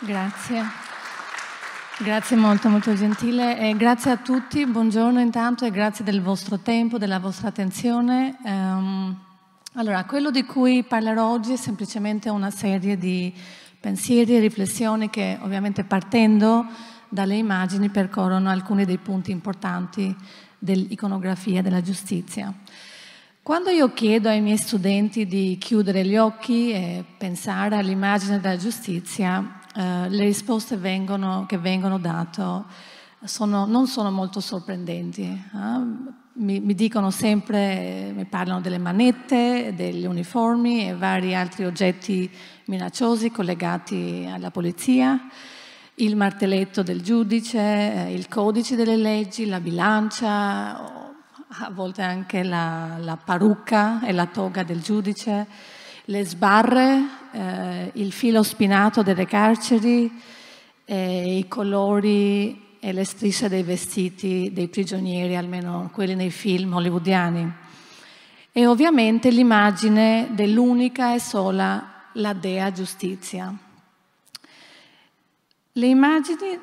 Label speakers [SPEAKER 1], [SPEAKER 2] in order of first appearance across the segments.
[SPEAKER 1] Grazie. Grazie molto, molto gentile. E grazie a tutti, buongiorno intanto e grazie del vostro tempo, della vostra attenzione. Um, allora, quello di cui parlerò oggi è semplicemente una serie di pensieri e riflessioni che ovviamente partendo dalle immagini percorrono alcuni dei punti importanti dell'iconografia della giustizia. Quando io chiedo ai miei studenti di chiudere gli occhi e pensare all'immagine della giustizia, eh, le risposte vengono, che vengono date sono, non sono molto sorprendenti. Eh? Mi, mi, dicono sempre, mi parlano delle manette, degli uniformi e vari altri oggetti minacciosi collegati alla polizia, il martelletto del giudice, eh, il codice delle leggi, la bilancia, a volte anche la, la parrucca e la toga del giudice le sbarre, eh, il filo spinato delle carceri, eh, i colori e le strisce dei vestiti dei prigionieri, almeno quelli nei film hollywoodiani. E ovviamente l'immagine dell'unica e sola, la dea giustizia. Le immagini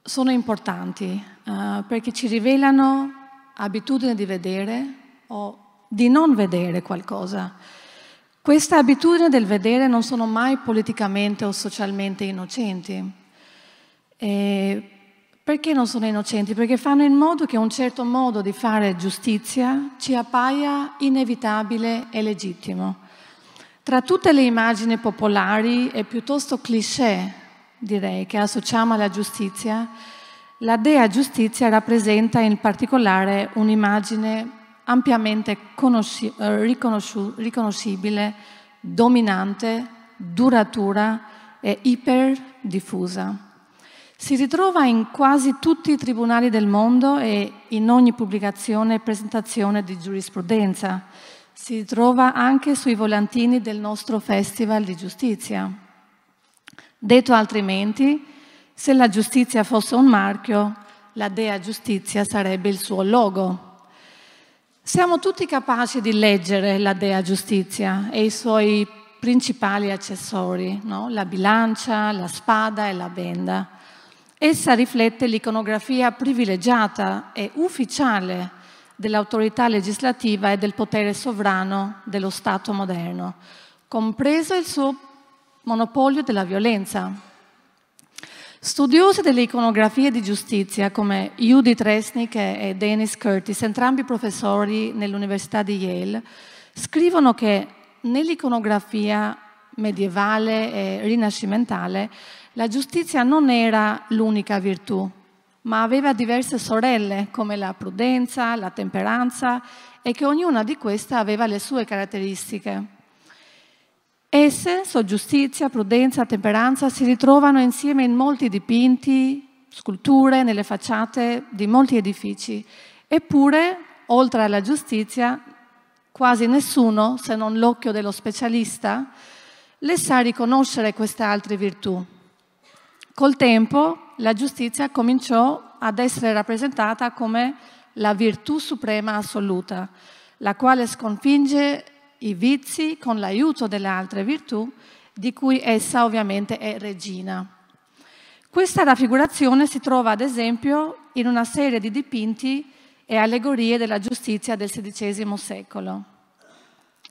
[SPEAKER 1] sono importanti eh, perché ci rivelano abitudine di vedere o di non vedere qualcosa. Questa abitudine del vedere non sono mai politicamente o socialmente innocenti. E perché non sono innocenti? Perché fanno in modo che un certo modo di fare giustizia ci appaia inevitabile e legittimo. Tra tutte le immagini popolari e piuttosto cliché, direi, che associamo alla giustizia, la dea giustizia rappresenta in particolare un'immagine ampiamente eh, riconosci riconoscibile, dominante, duratura e iperdiffusa. Si ritrova in quasi tutti i tribunali del mondo e in ogni pubblicazione e presentazione di giurisprudenza. Si ritrova anche sui volantini del nostro Festival di Giustizia. Detto altrimenti, se la giustizia fosse un marchio, la Dea Giustizia sarebbe il suo logo. Siamo tutti capaci di leggere la Dea Giustizia e i suoi principali accessori, no? la bilancia, la spada e la benda. Essa riflette l'iconografia privilegiata e ufficiale dell'autorità legislativa e del potere sovrano dello Stato moderno, compreso il suo monopolio della violenza, Studiosi delle iconografie di giustizia come Judith Resnick e Dennis Curtis, entrambi professori nell'Università di Yale, scrivono che nell'iconografia medievale e rinascimentale la giustizia non era l'unica virtù, ma aveva diverse sorelle come la prudenza, la temperanza e che ognuna di queste aveva le sue caratteristiche. Esse, giustizia, prudenza, temperanza, si ritrovano insieme in molti dipinti, sculture, nelle facciate di molti edifici. Eppure, oltre alla giustizia, quasi nessuno, se non l'occhio dello specialista, le sa riconoscere queste altre virtù. Col tempo la giustizia cominciò ad essere rappresentata come la virtù suprema assoluta, la quale sconfigge i vizi con l'aiuto delle altre virtù di cui essa ovviamente è regina. Questa raffigurazione si trova ad esempio in una serie di dipinti e allegorie della giustizia del XVI secolo.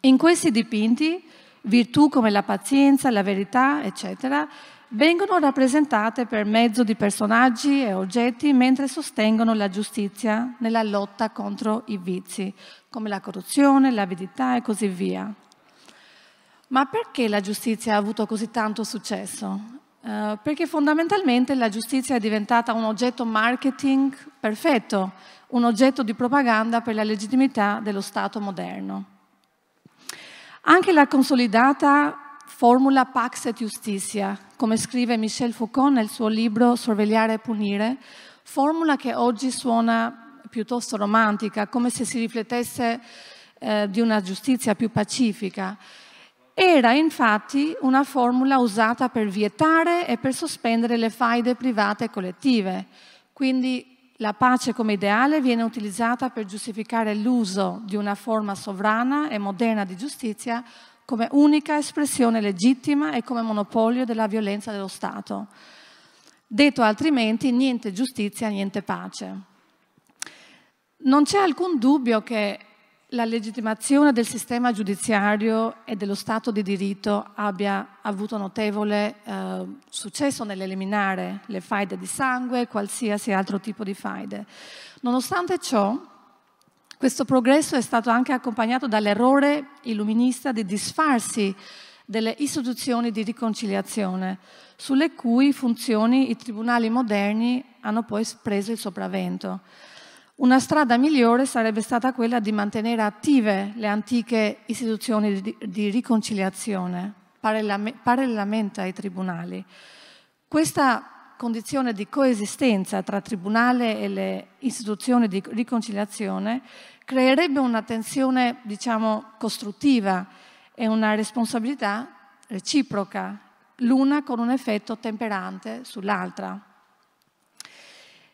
[SPEAKER 1] In questi dipinti virtù come la pazienza, la verità, eccetera, vengono rappresentate per mezzo di personaggi e oggetti mentre sostengono la giustizia nella lotta contro i vizi, come la corruzione, l'avidità e così via. Ma perché la giustizia ha avuto così tanto successo? Eh, perché fondamentalmente la giustizia è diventata un oggetto marketing perfetto, un oggetto di propaganda per la legittimità dello Stato moderno. Anche la consolidata formula Pax et Justitia, come scrive Michel Foucault nel suo libro Sorvegliare e punire, formula che oggi suona piuttosto romantica, come se si riflettesse eh, di una giustizia più pacifica. Era infatti una formula usata per vietare e per sospendere le faide private e collettive. Quindi la pace come ideale viene utilizzata per giustificare l'uso di una forma sovrana e moderna di giustizia come unica espressione legittima e come monopolio della violenza dello Stato. Detto altrimenti, niente giustizia, niente pace. Non c'è alcun dubbio che la legittimazione del sistema giudiziario e dello Stato di diritto abbia avuto notevole eh, successo nell'eliminare le faide di sangue e qualsiasi altro tipo di faide. Nonostante ciò, questo progresso è stato anche accompagnato dall'errore illuminista di disfarsi delle istituzioni di riconciliazione, sulle cui funzioni i tribunali moderni hanno poi preso il sopravvento. Una strada migliore sarebbe stata quella di mantenere attive le antiche istituzioni di riconciliazione, parallelamente ai tribunali. Questa condizione di coesistenza tra tribunale e le istituzioni di riconciliazione creerebbe una tensione, diciamo, costruttiva e una responsabilità reciproca, l'una con un effetto temperante sull'altra.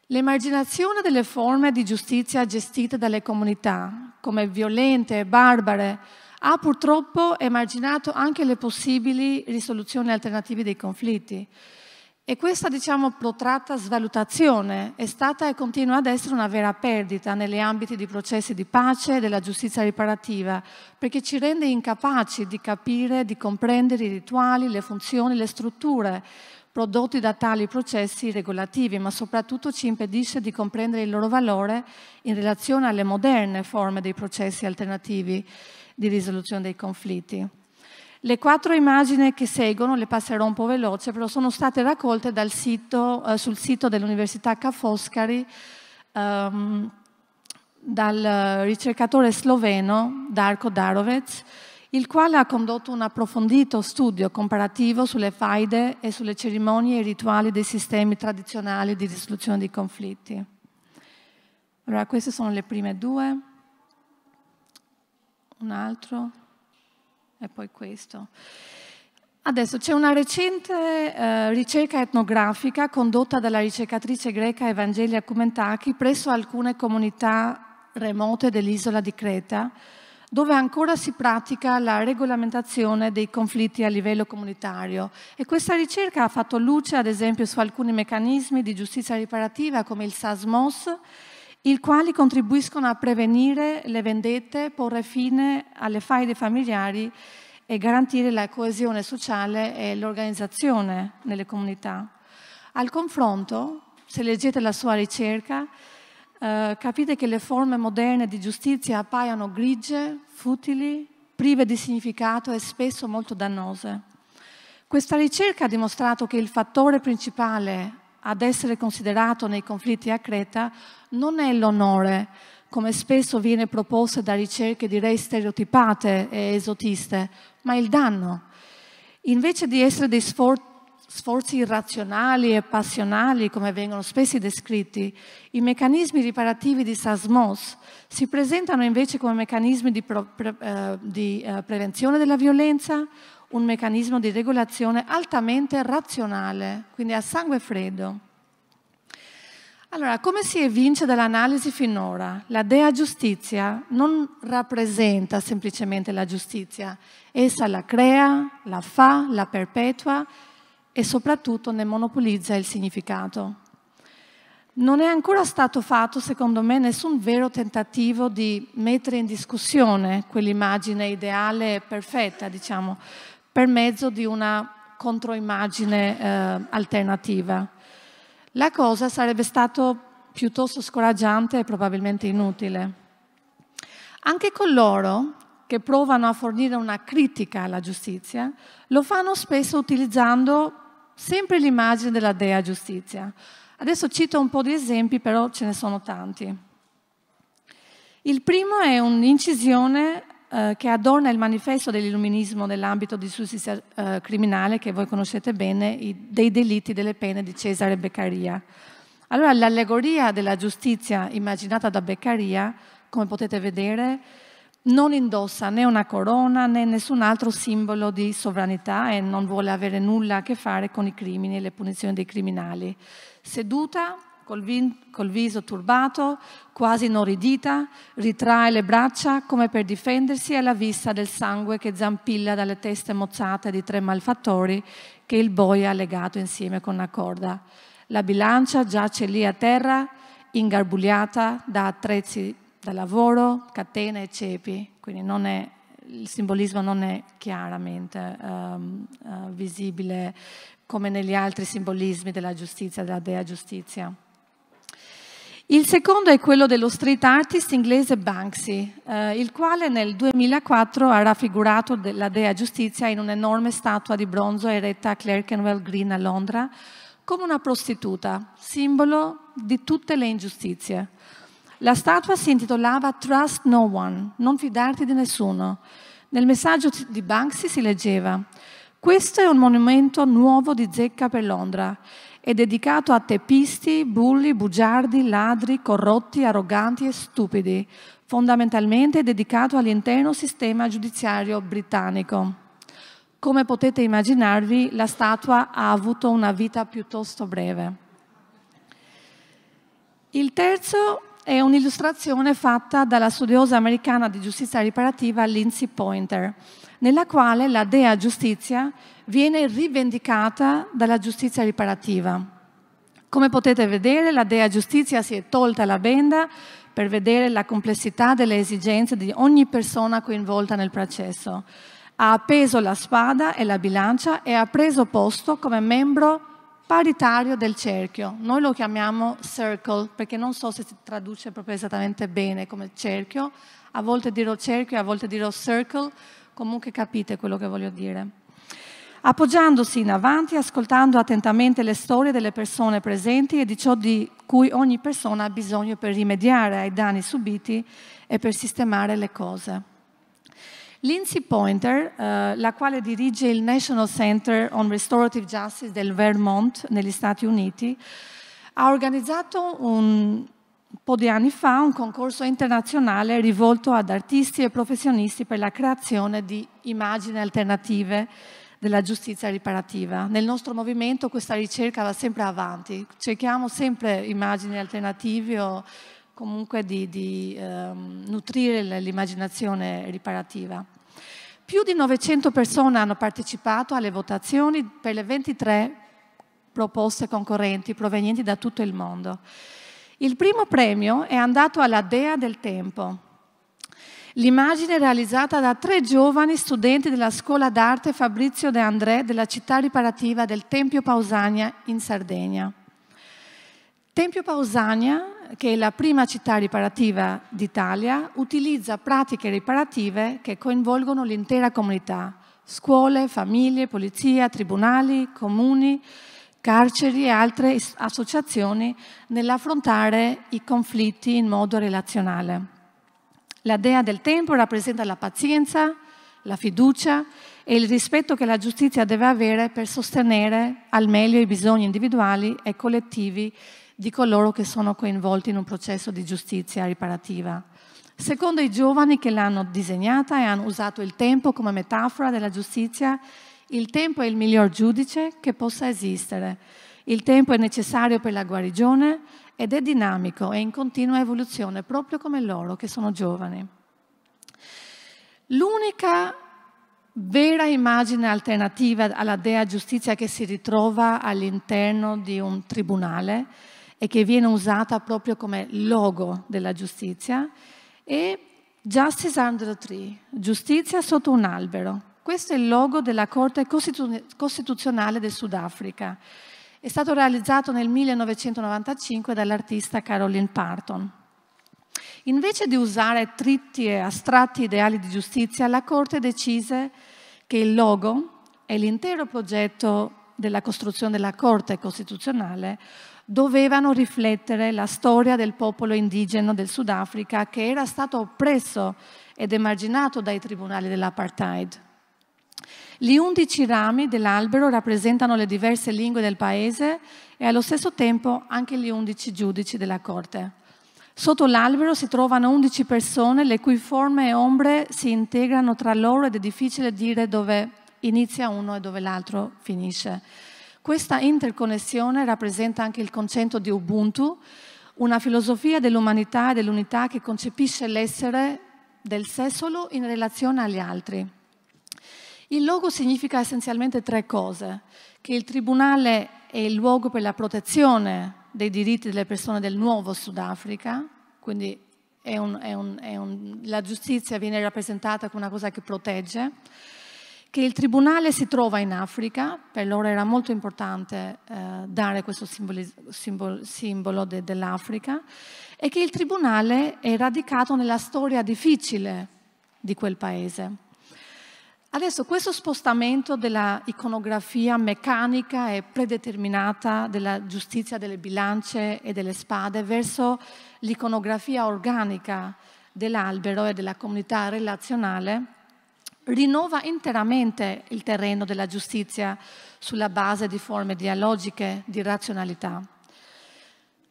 [SPEAKER 1] L'emarginazione delle forme di giustizia gestite dalle comunità, come violente e barbare, ha purtroppo emarginato anche le possibili risoluzioni alternative dei conflitti, e questa, diciamo, protratta svalutazione è stata e continua ad essere una vera perdita negli ambiti di processi di pace e della giustizia riparativa, perché ci rende incapaci di capire, di comprendere i rituali, le funzioni, le strutture prodotti da tali processi regolativi, ma soprattutto ci impedisce di comprendere il loro valore in relazione alle moderne forme dei processi alternativi di risoluzione dei conflitti. Le quattro immagini che seguono, le passerò un po' veloce, però sono state raccolte sito, eh, sul sito dell'Università Ca' Foscari ehm, dal ricercatore sloveno Darko Darovec, il quale ha condotto un approfondito studio comparativo sulle faide e sulle cerimonie e rituali dei sistemi tradizionali di risoluzione dei conflitti. Allora, queste sono le prime due. Un altro e poi questo. Adesso c'è una recente eh, ricerca etnografica condotta dalla ricercatrice greca Evangelia Kumentaki presso alcune comunità remote dell'isola di Creta, dove ancora si pratica la regolamentazione dei conflitti a livello comunitario. E questa ricerca ha fatto luce, ad esempio, su alcuni meccanismi di giustizia riparativa come il SASMOS i quali contribuiscono a prevenire le vendette, porre fine alle faide familiari e garantire la coesione sociale e l'organizzazione nelle comunità. Al confronto, se leggete la sua ricerca, eh, capite che le forme moderne di giustizia appaiono grigie, futili, prive di significato e spesso molto dannose. Questa ricerca ha dimostrato che il fattore principale ad essere considerato nei conflitti a Creta non è l'onore, come spesso viene proposto da ricerche direi stereotipate e esotiste, ma il danno. Invece di essere dei sforzi sforzi irrazionali e passionali, come vengono spesso descritti, i meccanismi riparativi di Sasmos si presentano invece come meccanismi di, pro, pre, eh, di eh, prevenzione della violenza, un meccanismo di regolazione altamente razionale, quindi a sangue freddo. Allora, come si evince dall'analisi finora, la Dea Giustizia non rappresenta semplicemente la giustizia, essa la crea, la fa, la perpetua e soprattutto ne monopolizza il significato. Non è ancora stato fatto, secondo me, nessun vero tentativo di mettere in discussione quell'immagine ideale e perfetta, diciamo, per mezzo di una controimmagine eh, alternativa. La cosa sarebbe stata piuttosto scoraggiante e probabilmente inutile. Anche coloro che provano a fornire una critica alla giustizia lo fanno spesso utilizzando sempre l'immagine della dea giustizia. Adesso cito un po' di esempi, però ce ne sono tanti. Il primo è un'incisione eh, che adorna il manifesto dell'illuminismo nell'ambito di giustizia eh, criminale che voi conoscete bene, dei delitti delle pene di Cesare Beccaria. Allora l'allegoria della giustizia immaginata da Beccaria, come potete vedere, non indossa né una corona né nessun altro simbolo di sovranità e non vuole avere nulla a che fare con i crimini e le punizioni dei criminali. Seduta col, vin, col viso turbato, quasi inorridita, ritrae le braccia come per difendersi alla vista del sangue che zampilla dalle teste mozzate di tre malfattori che il boia ha legato insieme con una corda. La bilancia giace lì a terra, ingarbugliata da attrezzi da lavoro, catene e cepi, quindi non è il simbolismo non è chiaramente um, uh, visibile come negli altri simbolismi della giustizia, della dea giustizia. Il secondo è quello dello street artist inglese Banksy, eh, il quale nel 2004 ha raffigurato la dea giustizia in un'enorme statua di bronzo eretta a Clerkenwell Green a Londra come una prostituta, simbolo di tutte le ingiustizie. La statua si intitolava Trust No One, non fidarti di nessuno. Nel messaggio di Banksy si leggeva Questo è un monumento nuovo di zecca per Londra è dedicato a teppisti, bulli, bugiardi, ladri, corrotti, arroganti e stupidi, fondamentalmente dedicato all'intero sistema giudiziario britannico. Come potete immaginarvi, la statua ha avuto una vita piuttosto breve. Il terzo è un'illustrazione fatta dalla studiosa americana di giustizia riparativa Lindsay Pointer, nella quale la dea giustizia viene rivendicata dalla giustizia riparativa. Come potete vedere, la Dea Giustizia si è tolta la benda per vedere la complessità delle esigenze di ogni persona coinvolta nel processo. Ha appeso la spada e la bilancia e ha preso posto come membro paritario del cerchio. Noi lo chiamiamo circle perché non so se si traduce proprio esattamente bene come cerchio. A volte dirò cerchio, a volte dirò circle, comunque capite quello che voglio dire appoggiandosi in avanti, ascoltando attentamente le storie delle persone presenti e di ciò di cui ogni persona ha bisogno per rimediare ai danni subiti e per sistemare le cose. Lindsay Pointer, eh, la quale dirige il National Center on Restorative Justice del Vermont negli Stati Uniti, ha organizzato un, un po' di anni fa un concorso internazionale rivolto ad artisti e professionisti per la creazione di immagini alternative della giustizia riparativa. Nel nostro movimento questa ricerca va sempre avanti, cerchiamo sempre immagini alternative o comunque di, di ehm, nutrire l'immaginazione riparativa. Più di 900 persone hanno partecipato alle votazioni per le 23 proposte concorrenti provenienti da tutto il mondo. Il primo premio è andato alla Dea del Tempo, L'immagine è realizzata da tre giovani studenti della scuola d'arte Fabrizio De André della città riparativa del Tempio Pausania in Sardegna. Tempio Pausania, che è la prima città riparativa d'Italia, utilizza pratiche riparative che coinvolgono l'intera comunità, scuole, famiglie, polizia, tribunali, comuni, carceri e altre associazioni nell'affrontare i conflitti in modo relazionale. La dea del tempo rappresenta la pazienza, la fiducia e il rispetto che la giustizia deve avere per sostenere al meglio i bisogni individuali e collettivi di coloro che sono coinvolti in un processo di giustizia riparativa. Secondo i giovani che l'hanno disegnata e hanno usato il tempo come metafora della giustizia, il tempo è il miglior giudice che possa esistere. Il tempo è necessario per la guarigione ed è dinamico, è in continua evoluzione, proprio come loro che sono giovani. L'unica vera immagine alternativa alla dea giustizia che si ritrova all'interno di un tribunale e che viene usata proprio come logo della giustizia è Justice Under a Tree, giustizia sotto un albero. Questo è il logo della Corte Costituzionale del Sudafrica è stato realizzato nel 1995 dall'artista Caroline Parton. Invece di usare tritti e astratti ideali di giustizia, la Corte decise che il logo e l'intero progetto della costruzione della Corte Costituzionale dovevano riflettere la storia del popolo indigeno del Sudafrica che era stato oppresso ed emarginato dai tribunali dell'apartheid. Gli undici rami dell'albero rappresentano le diverse lingue del paese e allo stesso tempo anche gli undici giudici della corte. Sotto l'albero si trovano undici persone le cui forme e ombre si integrano tra loro ed è difficile dire dove inizia uno e dove l'altro finisce. Questa interconnessione rappresenta anche il concetto di Ubuntu, una filosofia dell'umanità e dell'unità che concepisce l'essere del sé solo in relazione agli altri. Il logo significa essenzialmente tre cose, che il Tribunale è il luogo per la protezione dei diritti delle persone del nuovo Sudafrica, quindi è un, è un, è un, la giustizia viene rappresentata come una cosa che protegge, che il tribunale si trova in Africa, per loro era molto importante eh, dare questo simbolo, simbolo, simbolo de, dell'Africa, e che il tribunale è radicato nella storia difficile di quel paese. Adesso questo spostamento della iconografia meccanica e predeterminata della giustizia delle bilance e delle spade verso l'iconografia organica dell'albero e della comunità relazionale rinnova interamente il terreno della giustizia sulla base di forme dialogiche di razionalità.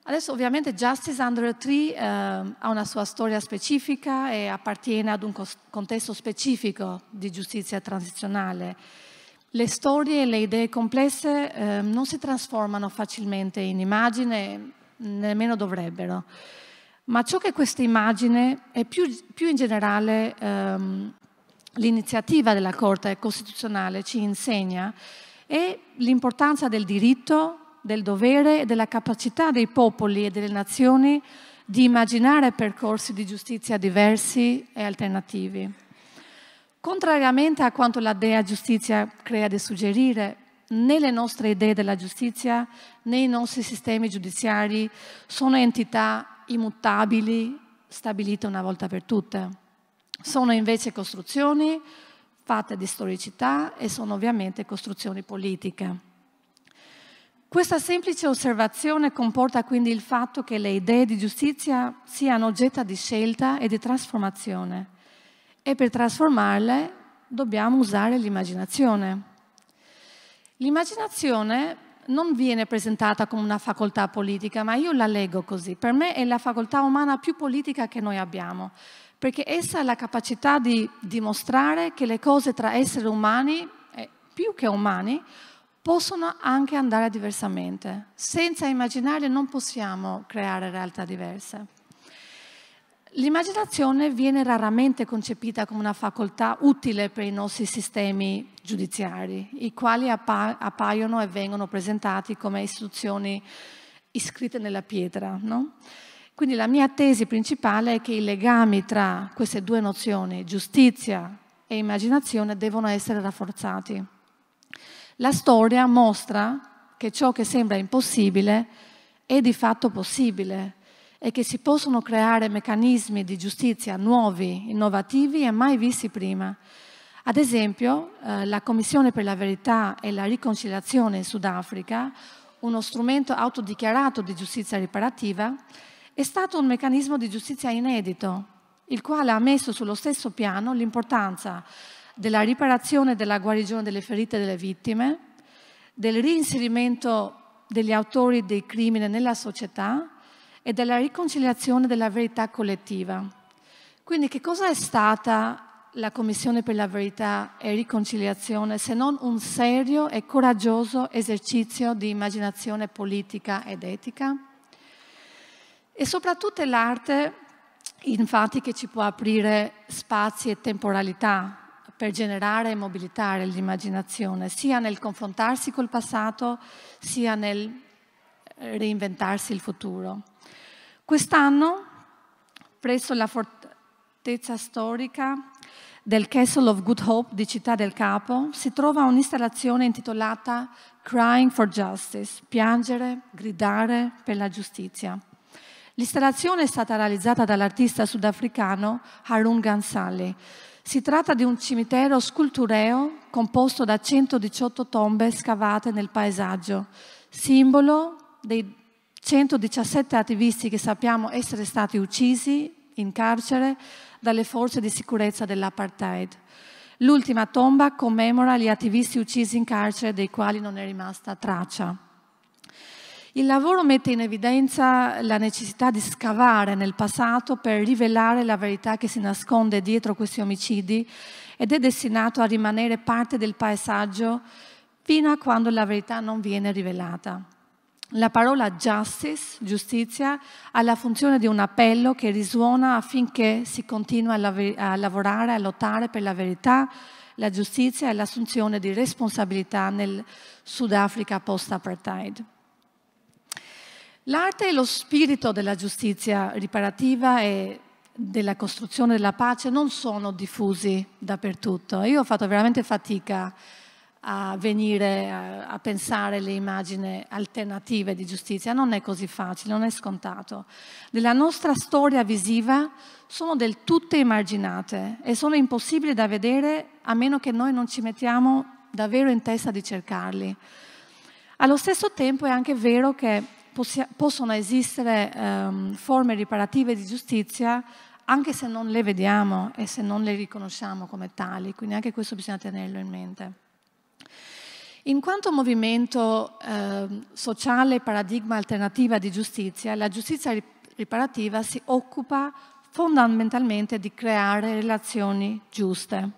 [SPEAKER 1] Adesso ovviamente Justice Under a Tree eh, ha una sua storia specifica e appartiene ad un contesto specifico di giustizia transizionale. Le storie e le idee complesse eh, non si trasformano facilmente in immagine, nemmeno dovrebbero. Ma ciò che questa immagine e più, più, in generale ehm, l'iniziativa della Corte Costituzionale ci insegna è l'importanza del diritto del dovere e della capacità dei popoli e delle nazioni di immaginare percorsi di giustizia diversi e alternativi. Contrariamente a quanto la Dea Giustizia crea di suggerire, né le nostre idee della giustizia né i nostri sistemi giudiziari sono entità immutabili stabilite una volta per tutte. Sono invece costruzioni fatte di storicità e sono ovviamente costruzioni politiche. Questa semplice osservazione comporta quindi il fatto che le idee di giustizia siano oggetto di scelta e di trasformazione e per trasformarle dobbiamo usare l'immaginazione. L'immaginazione non viene presentata come una facoltà politica, ma io la leggo così. Per me è la facoltà umana più politica che noi abbiamo, perché essa ha la capacità di dimostrare che le cose tra esseri umani, eh, più che umani, possono anche andare diversamente. Senza immaginare non possiamo creare realtà diverse. L'immaginazione viene raramente concepita come una facoltà utile per i nostri sistemi giudiziari, i quali appa appaiono e vengono presentati come istituzioni iscritte nella pietra. No? Quindi la mia tesi principale è che i legami tra queste due nozioni, giustizia e immaginazione, devono essere rafforzati. La storia mostra che ciò che sembra impossibile è di fatto possibile e che si possono creare meccanismi di giustizia nuovi, innovativi e mai visti prima. Ad esempio, eh, la Commissione per la verità e la riconciliazione in Sudafrica, uno strumento autodichiarato di giustizia riparativa, è stato un meccanismo di giustizia inedito, il quale ha messo sullo stesso piano l'importanza della riparazione e della guarigione delle ferite delle vittime, del reinserimento degli autori dei crimini nella società e della riconciliazione della verità collettiva. Quindi che cosa è stata la Commissione per la verità e riconciliazione se non un serio e coraggioso esercizio di immaginazione politica ed etica? E soprattutto l'arte, infatti, che ci può aprire spazi e temporalità per generare e mobilitare l'immaginazione, sia nel confrontarsi col passato, sia nel eh, reinventarsi il futuro. Quest'anno, presso la fortezza storica del Castle of Good Hope di Città del Capo, si trova un'installazione intitolata Crying for Justice, piangere, gridare per la giustizia. L'installazione è stata realizzata dall'artista sudafricano Harun Gansali, si tratta di un cimitero scultureo composto da 118 tombe scavate nel paesaggio, simbolo dei 117 attivisti che sappiamo essere stati uccisi in carcere dalle forze di sicurezza dell'apartheid. L'ultima tomba commemora gli attivisti uccisi in carcere dei quali non è rimasta traccia. Il lavoro mette in evidenza la necessità di scavare nel passato per rivelare la verità che si nasconde dietro questi omicidi ed è destinato a rimanere parte del paesaggio fino a quando la verità non viene rivelata. La parola justice, giustizia, ha la funzione di un appello che risuona affinché si continui a lavorare, a lottare per la verità, la giustizia e l'assunzione di responsabilità nel Sudafrica post-apartheid. L'arte e lo spirito della giustizia riparativa e della costruzione della pace non sono diffusi dappertutto. Io ho fatto veramente fatica a venire a, a pensare le immagini alternative di giustizia, non è così facile, non è scontato. Nella nostra storia visiva sono del tutto emarginate e sono impossibili da vedere a meno che noi non ci mettiamo davvero in testa di cercarli. Allo stesso tempo è anche vero che possono esistere um, forme riparative di giustizia anche se non le vediamo e se non le riconosciamo come tali, quindi anche questo bisogna tenerlo in mente. In quanto movimento eh, sociale paradigma alternativa di giustizia, la giustizia riparativa si occupa fondamentalmente di creare relazioni giuste.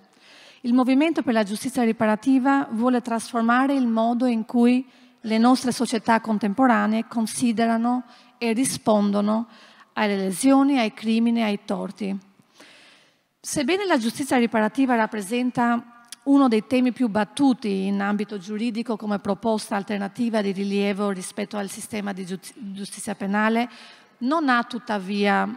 [SPEAKER 1] Il movimento per la giustizia riparativa vuole trasformare il modo in cui le nostre società contemporanee considerano e rispondono alle lesioni, ai crimini, ai torti. Sebbene la giustizia riparativa rappresenta uno dei temi più battuti in ambito giuridico come proposta alternativa di rilievo rispetto al sistema di giustizia penale, non ha tuttavia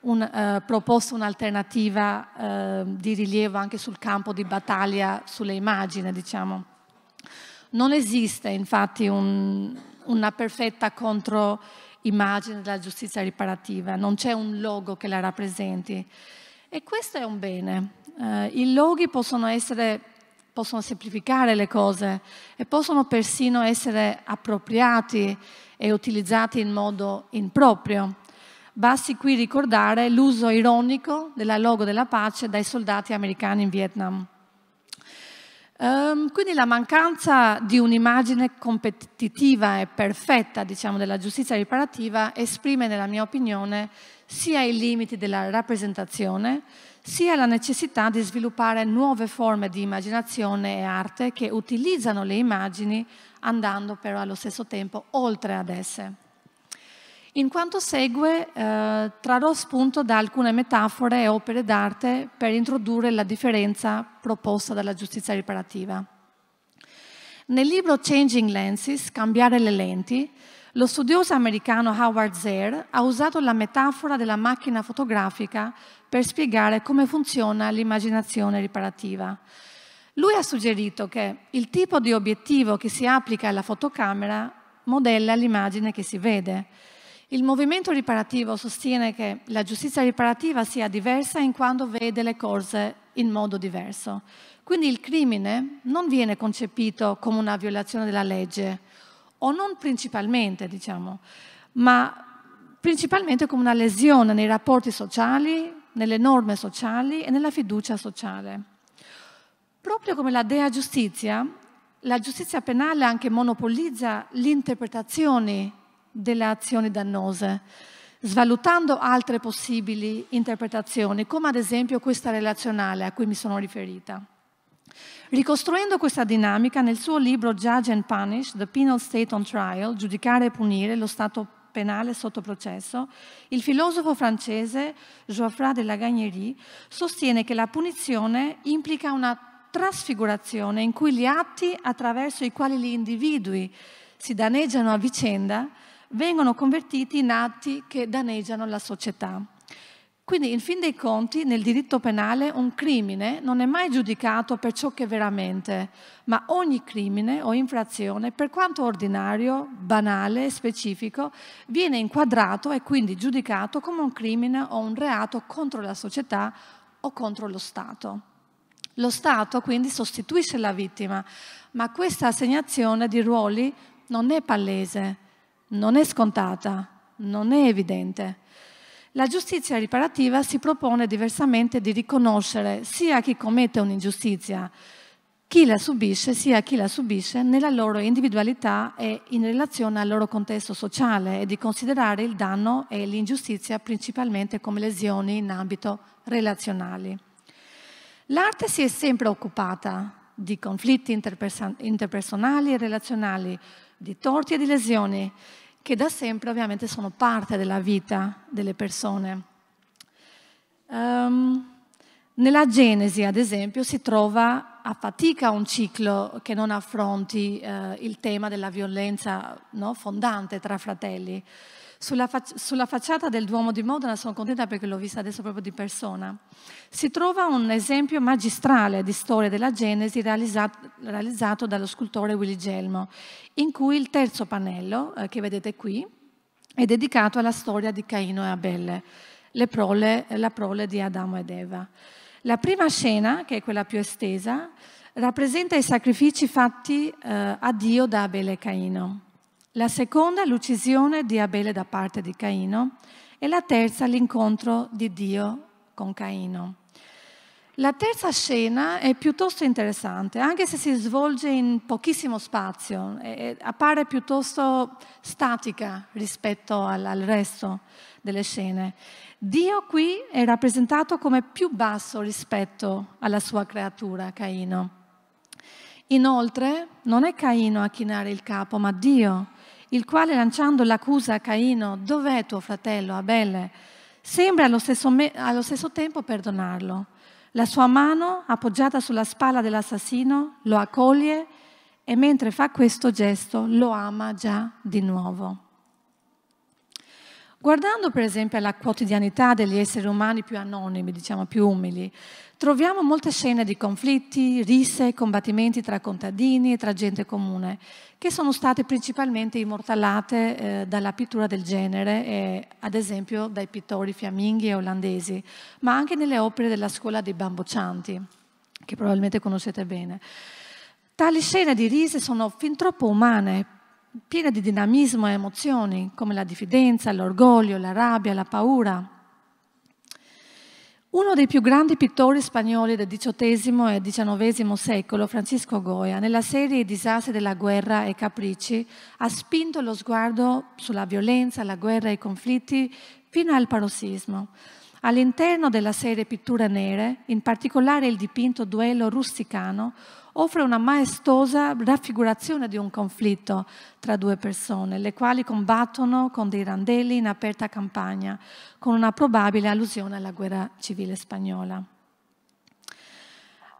[SPEAKER 1] un, eh, proposto un'alternativa eh, di rilievo anche sul campo di battaglia sulle immagini, diciamo. Non esiste infatti un, una perfetta controimmagine della giustizia riparativa, non c'è un logo che la rappresenti. E questo è un bene. Eh, I loghi possono, essere, possono semplificare le cose e possono persino essere appropriati e utilizzati in modo improprio. Basti qui ricordare l'uso ironico della logo della pace dai soldati americani in Vietnam. Um, quindi la mancanza di un'immagine competitiva e perfetta diciamo, della giustizia riparativa esprime, nella mia opinione, sia i limiti della rappresentazione, sia la necessità di sviluppare nuove forme di immaginazione e arte che utilizzano le immagini andando però allo stesso tempo oltre ad esse in quanto segue eh, trarrò spunto da alcune metafore e opere d'arte per introdurre la differenza proposta dalla giustizia riparativa. Nel libro Changing Lenses, Cambiare le lenti, lo studioso americano Howard Zare ha usato la metafora della macchina fotografica per spiegare come funziona l'immaginazione riparativa. Lui ha suggerito che il tipo di obiettivo che si applica alla fotocamera modella l'immagine che si vede il movimento riparativo sostiene che la giustizia riparativa sia diversa in quanto vede le cose in modo diverso. Quindi il crimine non viene concepito come una violazione della legge, o non principalmente, diciamo, ma principalmente come una lesione nei rapporti sociali, nelle norme sociali e nella fiducia sociale. Proprio come la dea giustizia, la giustizia penale anche monopolizza le interpretazioni delle azioni dannose, svalutando altre possibili interpretazioni, come ad esempio questa relazionale a cui mi sono riferita. Ricostruendo questa dinamica, nel suo libro Judge and Punish, The Penal State on Trial, giudicare e punire lo Stato penale sotto processo, il filosofo francese Geoffroy de la sostiene che la punizione implica una trasfigurazione in cui gli atti attraverso i quali gli individui si danneggiano a vicenda vengono convertiti in atti che danneggiano la società. Quindi, in fin dei conti, nel diritto penale un crimine non è mai giudicato per ciò che è veramente, ma ogni crimine o infrazione, per quanto ordinario, banale e specifico, viene inquadrato e quindi giudicato come un crimine o un reato contro la società o contro lo Stato. Lo Stato quindi sostituisce la vittima, ma questa assegnazione di ruoli non è palese, non è scontata, non è evidente. La giustizia riparativa si propone diversamente di riconoscere sia chi commette un'ingiustizia, chi la subisce, sia chi la subisce nella loro individualità e in relazione al loro contesto sociale e di considerare il danno e l'ingiustizia principalmente come lesioni in ambito relazionali. L'arte si è sempre occupata di conflitti interpersonali e relazionali, di torti e di lesioni che da sempre ovviamente sono parte della vita delle persone. Um, nella Genesi, ad esempio, si trova a fatica un ciclo che non affronti eh, il tema della violenza no, fondante tra fratelli. Sulla, fac- sulla, facciata del Duomo di Modena, sono contenta perché l'ho vista adesso proprio di persona, si trova un esempio magistrale di storia della Genesi realizzato, realizzato dallo scultore Willy Gelmo, in cui il terzo pannello, eh, che vedete qui, è dedicato alla storia di Caino e Abele, prole, la prole di Adamo ed Eva. La prima scena, che è quella più estesa, rappresenta i sacrifici fatti eh, a Dio da Abele e Caino la seconda l'uccisione di Abele da parte di Caino e la terza l'incontro di Dio con Caino. La terza scena è piuttosto interessante, anche se si svolge in pochissimo spazio, appare piuttosto statica rispetto al, al resto delle scene. Dio qui è rappresentato come più basso rispetto alla sua creatura, Caino. Inoltre, non è Caino a chinare il capo, ma Dio il quale lanciando l'accusa a Caino, dov'è tuo fratello Abele? Sembra allo stesso, me- allo stesso tempo perdonarlo. La sua mano, appoggiata sulla spalla dell'assassino, lo accoglie e mentre fa questo gesto lo ama già di nuovo. Guardando per esempio alla quotidianità degli esseri umani più anonimi, diciamo più umili, Troviamo molte scene di conflitti, risse, combattimenti tra contadini e tra gente comune, che sono state principalmente immortalate eh, dalla pittura del genere, eh, ad esempio dai pittori fiamminghi e olandesi, ma anche nelle opere della scuola dei Bamboccianti, che probabilmente conoscete bene. Tali scene di risse sono fin troppo umane, piene di dinamismo e emozioni, come la diffidenza, l'orgoglio, la rabbia, la paura, uno dei più grandi pittori spagnoli del XVIII e XIX secolo, Francisco Goya, nella serie I disastri della guerra e capricci, ha spinto lo sguardo sulla violenza, la guerra e i conflitti fino al parossismo. All'interno della serie Pitture nere, in particolare il dipinto Duello rusticano, offre una maestosa raffigurazione di un conflitto tra due persone, le quali combattono con dei randelli in aperta campagna, con una probabile allusione alla guerra civile spagnola.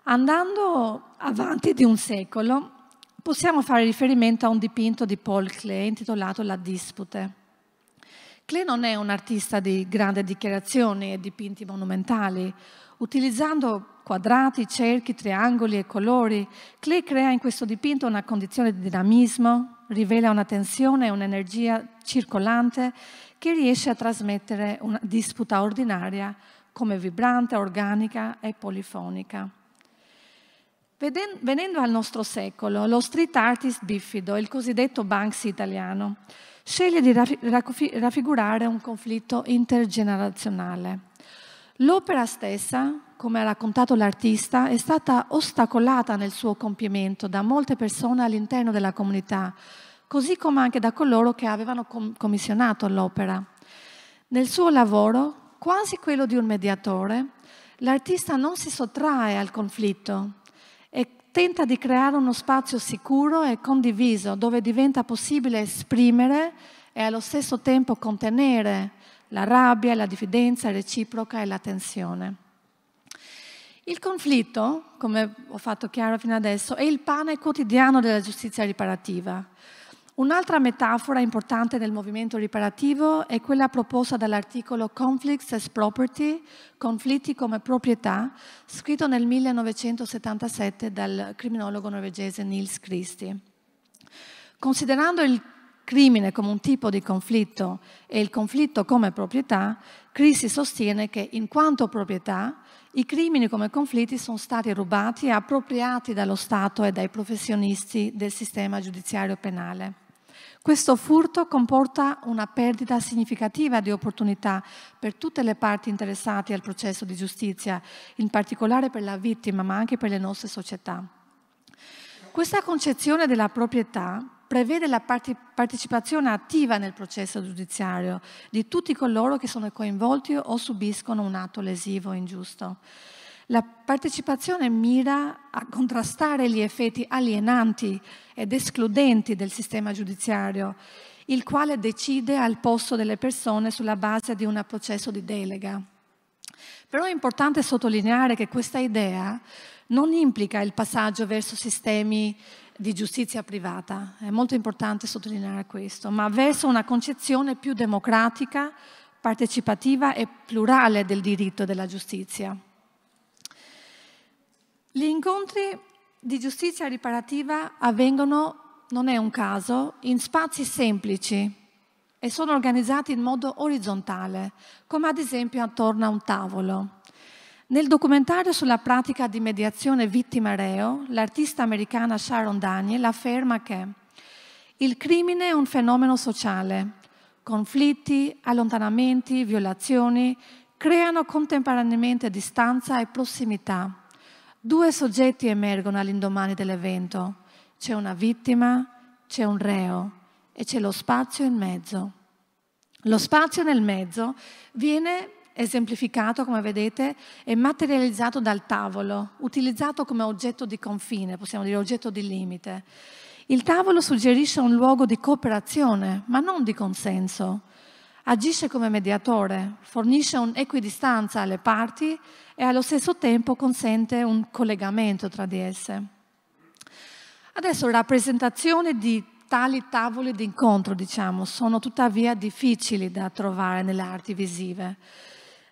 [SPEAKER 1] Andando avanti di un secolo, possiamo fare riferimento a un dipinto di Paul Klee intitolato La dispute. Klee non è un artista di grandi dichiarazioni e dipinti monumentali. Utilizzando quadrati, cerchi, triangoli e colori, Klee crea in questo dipinto una condizione di dinamismo, rivela una tensione e un'energia circolante che riesce a trasmettere una disputa ordinaria come vibrante, organica e polifonica. Venendo al nostro secolo, lo street artist bifido, il cosiddetto Banksy italiano, sceglie di raffigurare un conflitto intergenerazionale. L'opera stessa come ha raccontato l'artista, è stata ostacolata nel suo compimento da molte persone all'interno della comunità, così come anche da coloro che avevano commissionato l'opera. Nel suo lavoro, quasi quello di un mediatore, l'artista non si sottrae al conflitto e tenta di creare uno spazio sicuro e condiviso dove diventa possibile esprimere e allo stesso tempo contenere la rabbia, la diffidenza reciproca e la tensione. Il conflitto, come ho fatto chiaro fino adesso, è il pane quotidiano della giustizia riparativa. Un'altra metafora importante del movimento riparativo è quella proposta dall'articolo Conflicts as Property, conflitti come proprietà, scritto nel 1977 dal criminologo norvegese Nils Christie. Considerando il crimine come un tipo di conflitto e il conflitto come proprietà, Crisi sostiene che in quanto proprietà i crimini come conflitti sono stati rubati e appropriati dallo Stato e dai professionisti del sistema giudiziario penale. Questo furto comporta una perdita significativa di opportunità per tutte le parti interessate al processo di giustizia, in particolare per la vittima, ma anche per le nostre società. Questa concezione della proprietà prevede la partecipazione attiva nel processo giudiziario di tutti coloro che sono coinvolti o subiscono un atto lesivo o ingiusto. La partecipazione mira a contrastare gli effetti alienanti ed escludenti del sistema giudiziario, il quale decide al posto delle persone sulla base di un processo di delega. Però è importante sottolineare che questa idea non implica il passaggio verso sistemi di giustizia privata, è molto importante sottolineare questo, ma verso una concezione più democratica, partecipativa e plurale del diritto della giustizia. Gli incontri di giustizia riparativa avvengono, non è un caso, in spazi semplici e sono organizzati in modo orizzontale, come ad esempio attorno a un tavolo. Nel documentario sulla pratica di mediazione vittima-reo, l'artista americana Sharon Daniel afferma che il crimine è un fenomeno sociale. Conflitti, allontanamenti, violazioni creano contemporaneamente distanza e prossimità. Due soggetti emergono all'indomani dell'evento. C'è una vittima, c'è un reo e c'è lo spazio in mezzo. Lo spazio nel mezzo viene esemplificato, come vedete, e materializzato dal tavolo, utilizzato come oggetto di confine, possiamo dire oggetto di limite. Il tavolo suggerisce un luogo di cooperazione, ma non di consenso. Agisce come mediatore, fornisce un'equidistanza alle parti e allo stesso tempo consente un collegamento tra di esse. Adesso rappresentazioni di tali tavoli d'incontro, diciamo, sono tuttavia difficili da trovare nelle arti visive.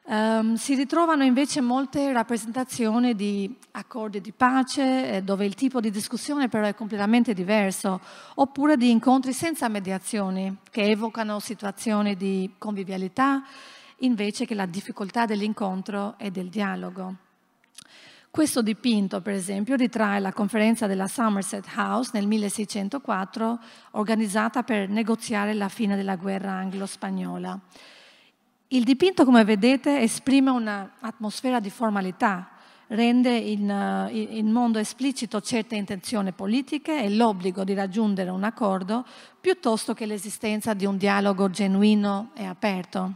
[SPEAKER 1] Um, si ritrovano invece molte rappresentazioni di accordi di pace, eh, dove il tipo di discussione però è completamente diverso, oppure di incontri senza mediazioni, che evocano situazioni di convivialità, invece che la difficoltà dell'incontro e del dialogo. Questo dipinto, per esempio, ritrae la conferenza della Somerset House nel 1604, organizzata per negoziare la fine della guerra anglo-spagnola. Il dipinto, come vedete, esprime un'atmosfera di formalità, rende in, eh, in, mondo esplicito certe intenzioni politiche e l'obbligo di raggiungere un accordo piuttosto che l'esistenza di un dialogo genuino e aperto.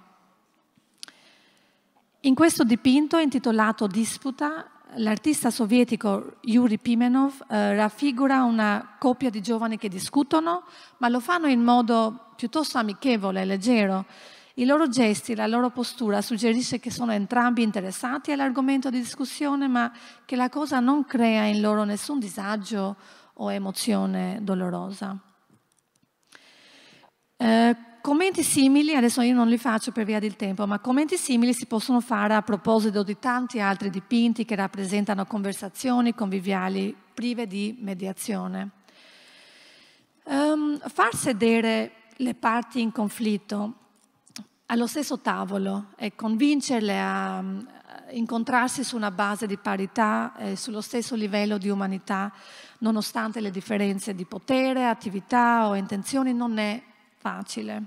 [SPEAKER 1] In questo dipinto intitolato Disputa, l'artista sovietico Yuri Pimenov eh, raffigura una coppia di giovani che discutono, ma lo fanno in modo piuttosto amichevole e leggero i loro gesti, la loro postura suggerisce che sono entrambi interessati all'argomento di discussione, ma che la cosa non crea in loro nessun disagio o emozione dolorosa. Eh, commenti simili, adesso io non li faccio per via del tempo, ma commenti simili si possono fare a proposito di tanti altri dipinti che rappresentano conversazioni conviviali prive di mediazione. Um, far sedere le parti in conflitto allo stesso tavolo e convincerle a mm, incontrarsi su una base di parità e sullo stesso livello di umanità, nonostante le differenze di potere, attività o intenzioni, non è facile.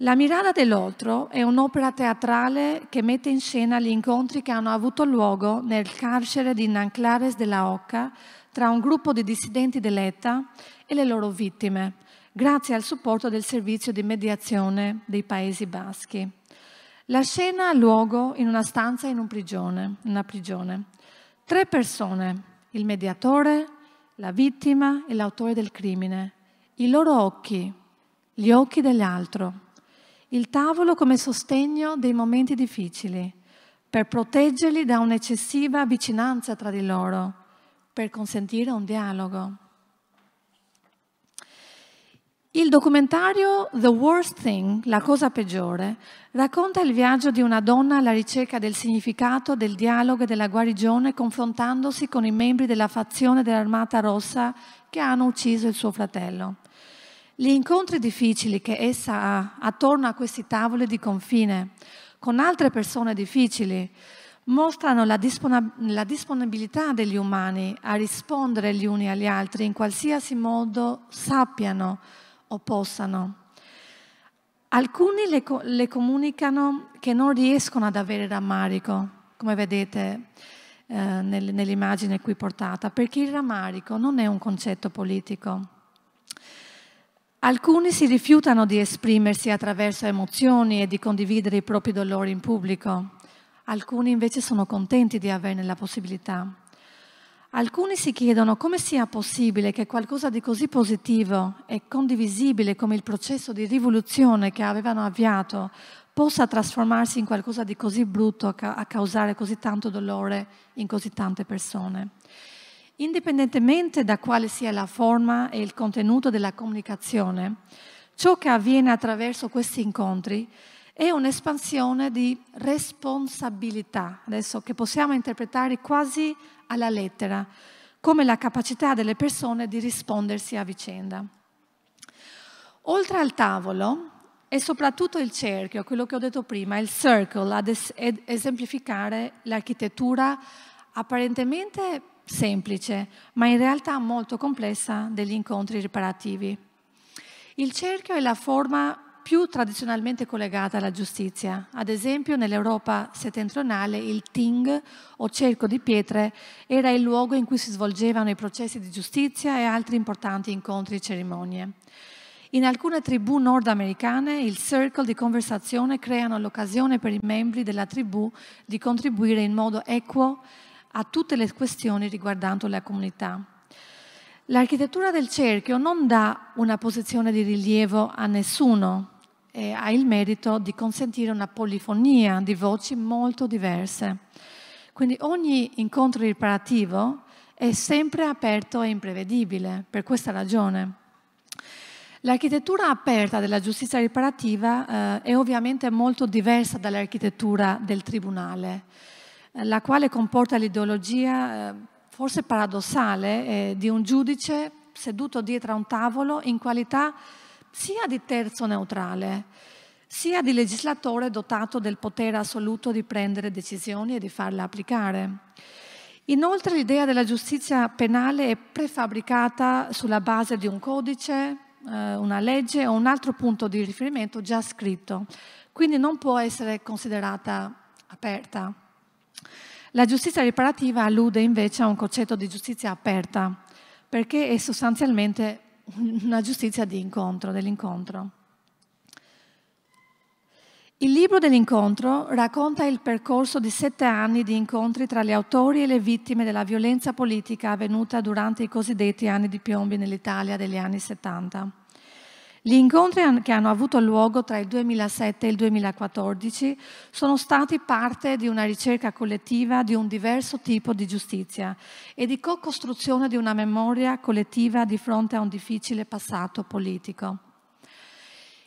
[SPEAKER 1] La mirada dell'altro è un'opera teatrale che mette in scena gli incontri che hanno avuto luogo nel carcere di Nanclares della Oca tra un gruppo di dissidenti dell'ETA e le loro vittime grazie al supporto del servizio di mediazione dei Paesi Baschi. La scena ha luogo in una stanza in, un prigione, una prigione. Tre persone, il mediatore, la vittima e l'autore del crimine, i loro occhi, gli occhi dell'altro, il tavolo come sostegno dei momenti difficili, per proteggerli da un'eccessiva vicinanza tra di loro, per consentire un dialogo. Il documentario The Worst Thing, la cosa peggiore, racconta il viaggio di una donna alla ricerca del significato, del dialogo e della guarigione confrontandosi con i membri della fazione dell'Armata Rossa che hanno ucciso il suo fratello. Gli incontri difficili che essa ha attorno a questi tavoli di confine con altre persone difficili mostrano la, disponibilità degli umani a rispondere gli uni agli altri in qualsiasi modo sappiano o possano. Alcuni le, le comunicano che non riescono ad avere rammarico, come vedete eh, nell'immagine qui portata, perché il rammarico non è un concetto politico. Alcuni si rifiutano di esprimersi attraverso emozioni e di condividere i propri dolori in pubblico. Alcuni invece sono contenti di averne la possibilità. Alcuni si chiedono come sia possibile che qualcosa di così positivo e condivisibile come il processo di rivoluzione che avevano avviato possa trasformarsi in qualcosa di così brutto a causare così tanto dolore in così tante persone. Indipendentemente da quale sia la forma e il contenuto della comunicazione, ciò che avviene attraverso questi incontri è un'espansione di responsabilità, adesso che possiamo interpretare quasi alla lettera, come la capacità delle persone di rispondersi a vicenda. Oltre al tavolo è soprattutto il cerchio, quello che ho detto prima, il circle, ad esemplificare l'architettura apparentemente semplice, ma in realtà molto complessa degli incontri riparativi. Il cerchio è la forma più tradizionalmente collegata alla giustizia. Ad esempio nell'Europa settentrionale il Ting o cerco di pietre era il luogo in cui si svolgevano i processi di giustizia e altri importanti incontri e cerimonie. In alcune tribù nordamericane il circle di conversazione creano l'occasione per i membri della tribù di contribuire in modo equo a tutte le questioni riguardanti la comunità. L'architettura del cerchio non dà una posizione di rilievo a nessuno, eh, ha il merito di consentire una polifonia di voci molto diverse. Quindi ogni incontro riparativo è sempre aperto e imprevedibile, per questa ragione. L'architettura aperta della giustizia riparativa eh, è ovviamente molto diversa dall'architettura del tribunale, eh, la quale comporta l'ideologia eh, forse paradossale eh, di un giudice seduto dietro a un tavolo in qualità di sia di terzo neutrale, sia di legislatore dotato del potere assoluto di prendere decisioni e di farle applicare. Inoltre l'idea della giustizia penale è prefabbricata sulla base di un codice, eh, una legge o un altro punto di riferimento già scritto, quindi non può essere considerata aperta. La giustizia riparativa allude invece a un concetto di giustizia aperta, perché è sostanzialmente una giustizia di incontro, dell'incontro. Il libro dell'incontro racconta il percorso di sette anni di incontri tra gli autori e le vittime della violenza politica avvenuta durante i cosiddetti anni di piombi nell'Italia degli anni 70. Gli incontri che hanno avuto luogo tra il 2007 e il 2014 sono stati parte di una ricerca collettiva di un diverso tipo di giustizia e di co-costruzione di una memoria collettiva di fronte a un difficile passato politico.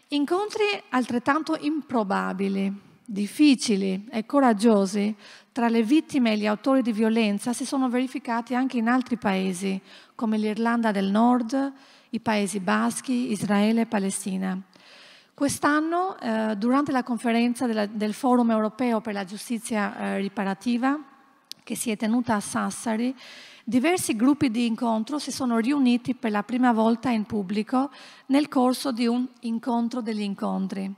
[SPEAKER 1] Incontri altrettanto improbabili, difficili e coraggiosi tra le vittime e gli autori di violenza si sono verificati anche in altri paesi, come l'Irlanda del Nord, i Paesi Baschi, Israele e Palestina. Quest'anno, eh, durante la conferenza della, del Forum europeo per la giustizia eh, riparativa, che si è tenuta a Sassari, diversi gruppi di incontro si sono riuniti per la prima volta in pubblico nel corso di un incontro degli incontri.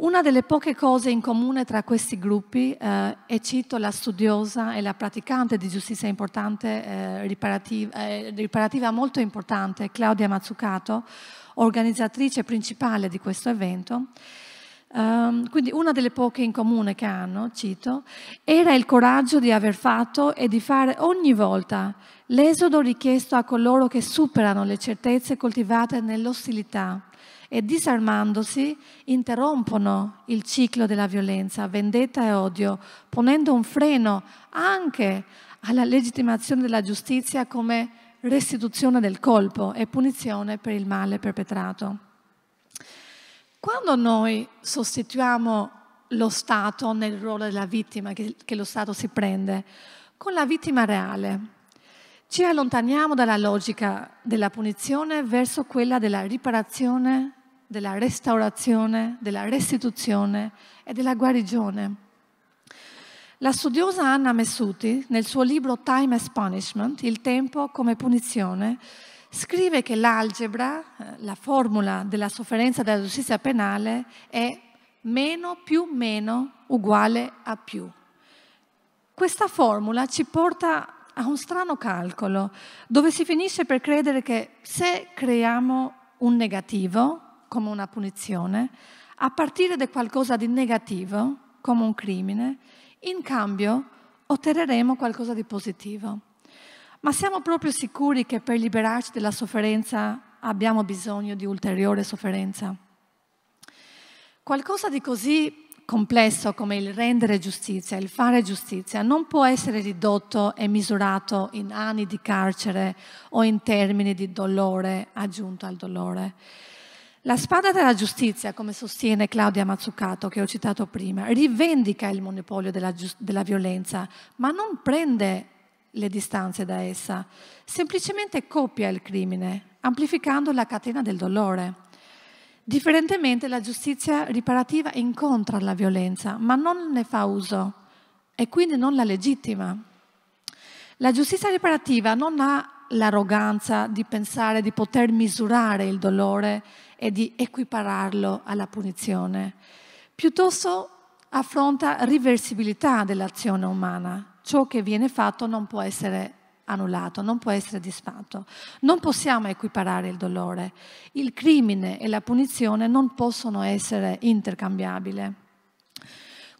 [SPEAKER 1] Una delle poche cose in comune tra questi gruppi, eh, e cito la studiosa e la praticante di giustizia importante, eh, riparativa, eh, riparativa molto importante, Claudia Mazzucato, organizzatrice principale di questo evento, Um, quindi una delle poche in comune che hanno, cito, era il coraggio di aver fatto e di fare ogni volta l'esodo richiesto a coloro che superano le certezze coltivate nell'ostilità e disarmandosi interrompono il ciclo della violenza, vendetta e odio, ponendo un freno anche alla legittimazione della giustizia come restituzione del colpo e punizione per il male perpetrato. Quando noi sostituiamo lo Stato nel ruolo della vittima che, lo Stato si prende con la vittima reale, ci allontaniamo dalla logica della punizione verso quella della riparazione della restaurazione, della restituzione e della guarigione. La studiosa Anna Messuti, nel suo libro Time as Punishment, Il tempo come punizione, scrive che l'algebra, eh, la formula della sofferenza della giustizia penale, è meno più meno uguale a più. Questa formula ci porta a un strano calcolo, dove si finisce per credere che se creiamo un negativo, come una punizione, a partire da qualcosa di negativo, come un crimine, in cambio otterremo qualcosa di positivo. Ma siamo proprio sicuri che per liberarci dalla sofferenza abbiamo bisogno di ulteriore sofferenza? Qualcosa di così complesso come il rendere giustizia, il fare giustizia, non può essere ridotto e misurato in anni di carcere o in termini di dolore aggiunto al dolore. La spada della giustizia, come sostiene Claudia Mazzucato, che ho citato prima, rivendica il monopolio della, della violenza, ma non prende le distanze da essa, semplicemente copia il crimine, amplificando la catena del dolore. Differentemente la giustizia riparativa incontra la violenza, ma non ne fa uso e quindi non la legittima. La giustizia riparativa non ha l'arroganza di pensare di poter misurare il dolore e di equipararlo alla punizione. Piuttosto affronta riversibilità dell'azione umana. Ciò che viene fatto non può essere annullato, non può essere disfatto. Non possiamo equiparare il dolore. Il crimine e la punizione non possono essere intercambiabili.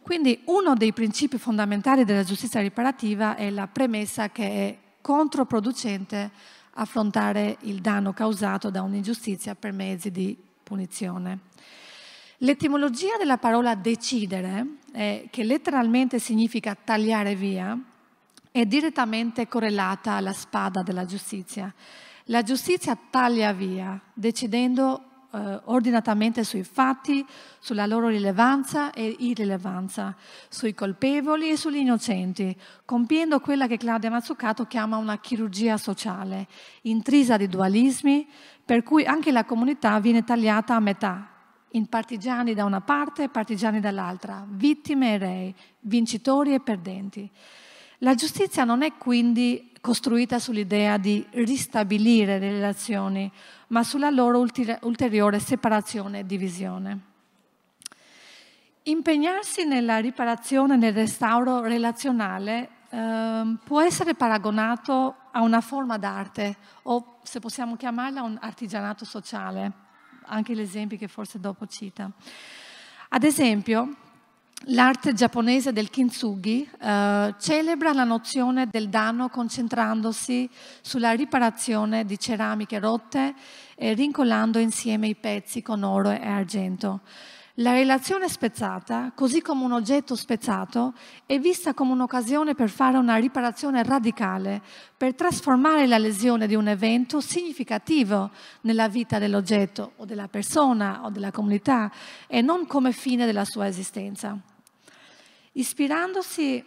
[SPEAKER 1] Quindi uno dei principi fondamentali della giustizia riparativa è la premessa che è controproducente affrontare il danno causato da un'ingiustizia per mezzi di punizione. L'etimologia della parola decidere, eh, che letteralmente significa tagliare via, è direttamente correlata alla spada della giustizia. La giustizia taglia via, decidendo eh, ordinatamente sui fatti, sulla loro rilevanza e irrilevanza, sui colpevoli e sugli innocenti, compiendo quella che Claudia Mazzucato chiama una chirurgia sociale, intrisa di dualismi, per cui anche la comunità viene tagliata a metà, in partigiani da una parte e partigiani dall'altra, vittime e rei, vincitori e perdenti. La giustizia non è quindi costruita sull'idea di ristabilire le relazioni, ma sulla loro ulteriore separazione e divisione. Impegnarsi nella riparazione nel restauro relazionale eh, può essere paragonato a una forma d'arte o, se possiamo chiamarla, un artigianato sociale, anche gli esempi che forse dopo cita. Ad esempio, L'arte giapponese del kintsugi eh, celebra la nozione del danno concentrandosi sulla riparazione di ceramiche rotte e rincolando insieme i pezzi con oro e argento. La relazione spezzata, così come un oggetto spezzato, è vista come un'occasione per fare una riparazione radicale, per trasformare la lesione di un evento significativo nella vita dell'oggetto o della persona o della comunità e non come fine della sua esistenza. Ispirandosi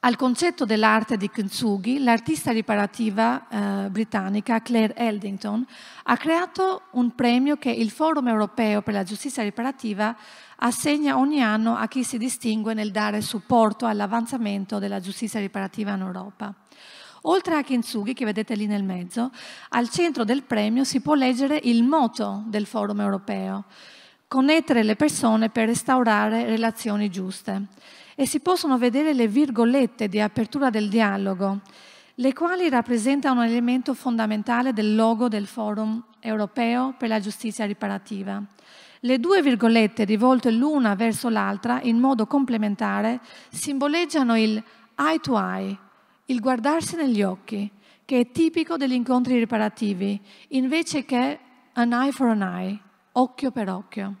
[SPEAKER 1] al concetto dell'arte di Kintsugi, l'artista riparativa eh, britannica Claire Eldington ha creato un premio che il Forum europeo per la giustizia riparativa assegna ogni anno a chi si distingue nel dare supporto all'avanzamento della giustizia riparativa in Europa. Oltre a Kintsugi, che vedete lì nel mezzo, al centro del premio si può leggere il motto del Forum europeo, connettere le persone per restaurare relazioni giuste. E si possono vedere le virgolette di apertura del dialogo, le quali rappresentano un elemento fondamentale del logo del Forum europeo per la giustizia riparativa. Le due virgolette rivolte l'una verso l'altra in modo complementare simboleggiano il eye to eye, il guardarsi negli occhi, che è tipico degli incontri riparativi, invece che an eye for an eye, occhio per occhio.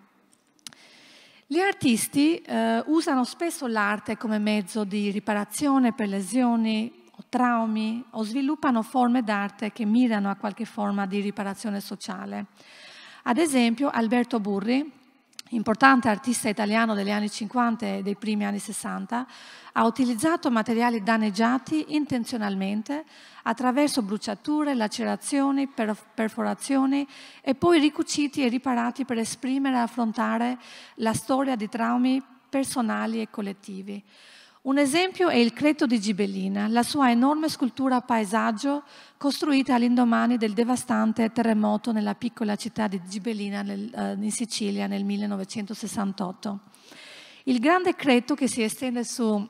[SPEAKER 1] Gli artisti eh, usano spesso l'arte come mezzo di riparazione per lesioni o traumi o sviluppano forme d'arte che mirano a qualche forma di riparazione sociale. Ad esempio Alberto Burri, importante artista italiano degli anni 50 e dei primi anni 60, ha utilizzato materiali danneggiati intenzionalmente attraverso bruciature, lacerazioni, perforazioni e poi ricuciti e riparati per esprimere e affrontare la storia di traumi personali e collettivi. Un esempio è il Creto di Gibellina, la sua enorme scultura a paesaggio costruita all'indomani del devastante terremoto nella piccola città di Gibellina nel, eh, in Sicilia nel 1968. Il grande Creto che si estende su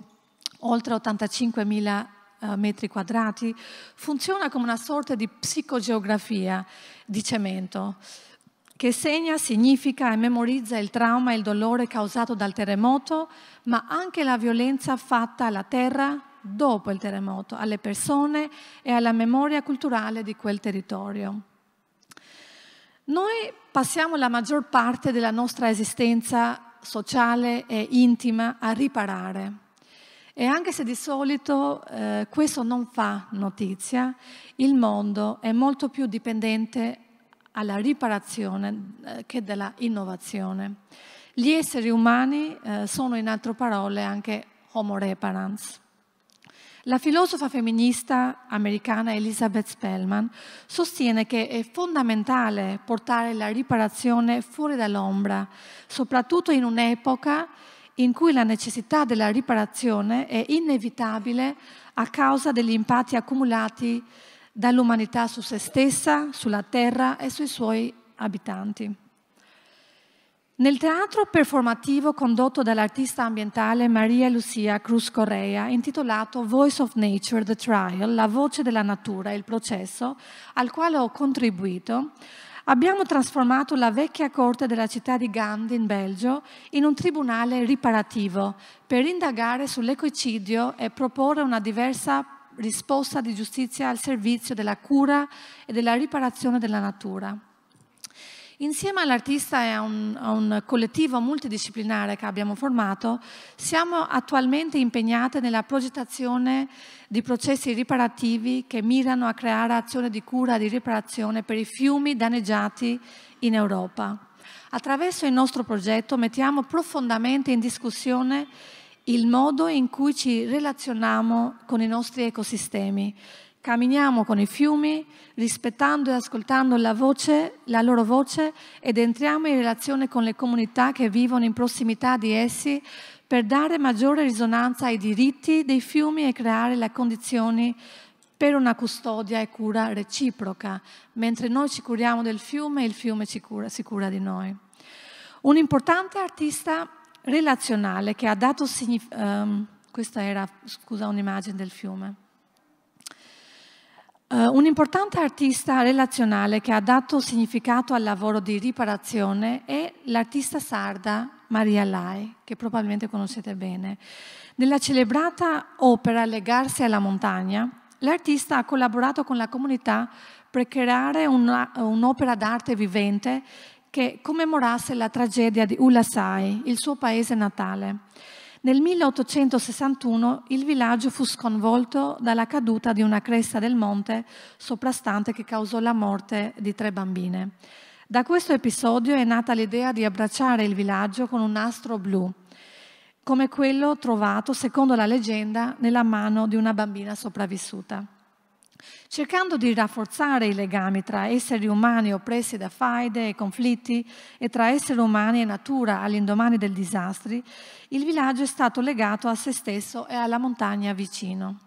[SPEAKER 1] oltre 85.000 eh, metri quadrati, funziona come una sorta di psicogeografia di cemento che segna, significa e memorizza il trauma e il dolore causato dal terremoto, ma anche la violenza fatta alla terra dopo il terremoto, alle persone e alla memoria culturale di quel territorio. Noi passiamo la maggior parte della nostra esistenza sociale e intima a riparare. E anche se di solito eh, questo non fa notizia, il mondo è molto più dipendente alla riparazione eh, che della innovazione. Gli esseri umani eh, sono in altre parole anche homo reparans. La filosofa femminista americana Elizabeth Spellman sostiene che è fondamentale portare la riparazione fuori dall'ombra, soprattutto in un'epoca in cui la necessità della riparazione è inevitabile a causa degli impatti accumulati dall'umanità su se stessa, sulla terra e sui suoi abitanti. Nel teatro performativo condotto dall'artista ambientale Maria Lucia Cruz Correa, intitolato Voice of Nature, The Trial, la voce della natura, il processo, al quale ho contribuito, abbiamo trasformato la vecchia corte della città di Gand in Belgio in un tribunale riparativo per indagare sull'ecocidio e proporre una diversa risposta di giustizia al servizio della cura e della riparazione della natura. Insieme all'artista e a un, a un, collettivo multidisciplinare che abbiamo formato, siamo attualmente impegnate nella progettazione di processi riparativi che mirano a creare azioni di cura e di riparazione per i fiumi danneggiati in Europa. Attraverso il nostro progetto mettiamo profondamente in discussione il modo in cui ci relazioniamo con i nostri ecosistemi. Camminiamo con i fiumi, rispettando e ascoltando la, voce, la loro voce ed entriamo in relazione con le comunità che vivono in prossimità di essi per dare maggiore risonanza ai diritti dei fiumi e creare le condizioni per una custodia e cura reciproca, mentre noi ci curiamo del fiume, il fiume ci cura, si cura di noi. Un importante artista relazionale che ha dato significato, um, ehm, questa era, scusa, un'immagine del fiume, uh, un importante artista relazionale che ha dato significato al lavoro di riparazione è l'artista sarda Maria Lai, che probabilmente conoscete bene. Nella celebrata opera Legarsi alla montagna, l'artista ha collaborato con la comunità per creare un'opera d'arte vivente che commemorasse la tragedia di Ulasai, il suo paese natale. Nel 1861 il villaggio fu sconvolto dalla caduta di una cresta del monte soprastante che causò la morte di tre bambine. Da questo episodio è nata l'idea di abbracciare il villaggio con un nastro blu, come quello trovato, secondo la leggenda, nella mano di una bambina sopravvissuta cercando di rafforzare i legami tra esseri umani oppressi da faide e conflitti e tra esseri umani e natura all'indomani del disastri, il villaggio è stato legato a se stesso e alla montagna vicino.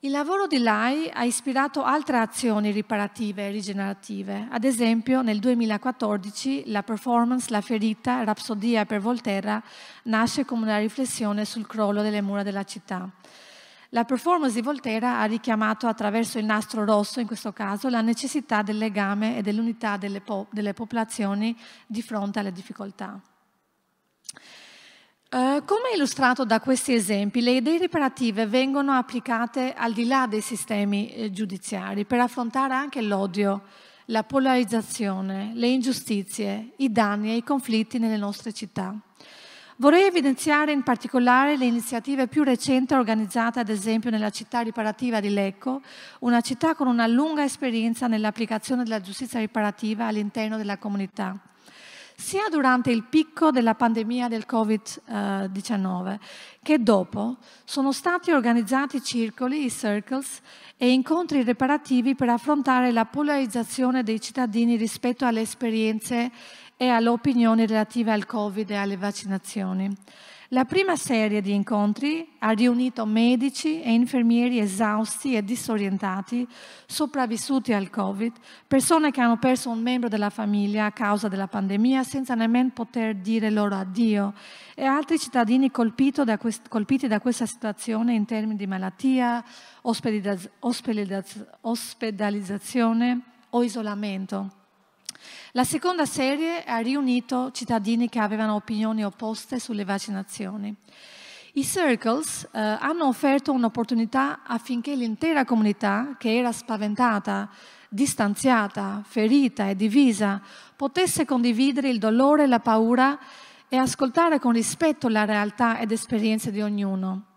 [SPEAKER 1] Il lavoro di Lai ha ispirato altre azioni riparative e rigenerative, ad esempio nel 2014 la performance La ferita, Rapsodia per Volterra nasce come una riflessione sul crollo delle mura della città la performance di Volterra ha richiamato attraverso il nastro rosso, in questo caso, la necessità del legame e dell'unità delle, po- delle popolazioni di fronte alle difficoltà. Uh, come illustrato da questi esempi, le idee riparative vengono applicate al di là dei sistemi eh, giudiziari per affrontare anche l'odio, la polarizzazione, le ingiustizie, i danni e i conflitti nelle nostre città. Vorrei evidenziare in particolare le iniziative più recenti organizzate ad esempio nella città riparativa di Lecco, una città con una lunga esperienza nell'applicazione della giustizia riparativa all'interno della comunità sia durante il picco della pandemia del Covid-19 eh, che dopo sono stati organizzati circoli, i circles, e incontri riparativi per affrontare la polarizzazione dei cittadini rispetto alle esperienze e all'opinione relativa al Covid e alle vaccinazioni. La prima serie di incontri ha riunito medici e infermieri esausti e disorientati, sopravvissuti al Covid, persone che hanno perso un membro della famiglia a causa della pandemia senza nemmeno poter dire loro addio e altri cittadini da colpiti da questa situazione in termini di malattia, ospedalizz ospedalizz ospedalizzazione o isolamento. La seconda serie ha riunito cittadini che avevano opinioni opposte sulle vaccinazioni. I circles eh, hanno offerto un'opportunità affinché l'intera comunità, che era spaventata, distanziata, ferita e divisa, potesse condividere il dolore e la paura e ascoltare con rispetto la realtà ed esperienze di ognuno.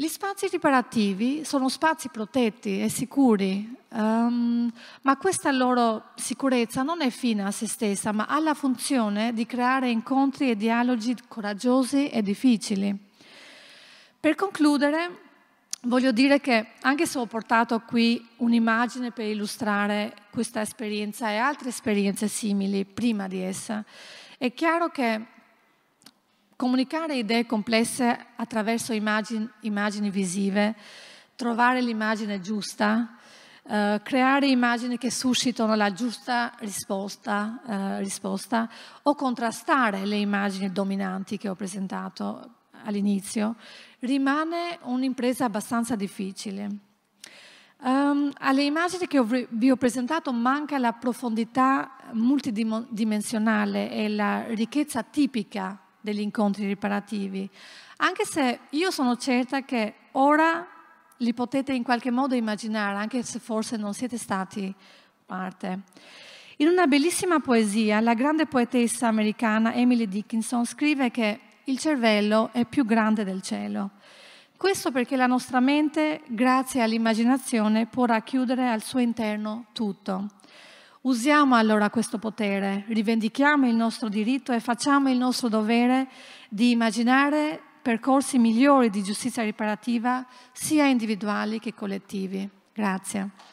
[SPEAKER 1] Gli spazi riparativi sono spazi protetti e sicuri, um, ma questa loro sicurezza non è fine a se stessa, ma ha la funzione di creare incontri e dialoghi coraggiosi e difficili. Per concludere, voglio dire che anche se ho portato qui un'immagine per illustrare questa esperienza e altre esperienze simili prima di essa, è chiaro che comunicare idee complesse attraverso immagini, immagini visive, trovare l'immagine giusta, eh, creare immagini che suscitano la giusta risposta, eh, risposta, o contrastare le immagini dominanti che ho presentato all'inizio, rimane un'impresa abbastanza difficile. Um, alle immagini che vi ho presentato manca la profondità multidimensionale e la ricchezza tipica degli incontri riparativi, anche se io sono certa che ora li potete in qualche modo immaginare, anche se forse non siete stati parte. In una bellissima poesia, la grande poetessa americana Emily Dickinson scrive che il cervello è più grande del cielo. Questo perché la nostra mente, grazie all'immaginazione, può racchiudere al suo interno tutto. Usiamo allora questo potere, rivendichiamo il nostro diritto e facciamo il nostro dovere di immaginare percorsi migliori di giustizia riparativa sia individuali che collettivi. Grazie.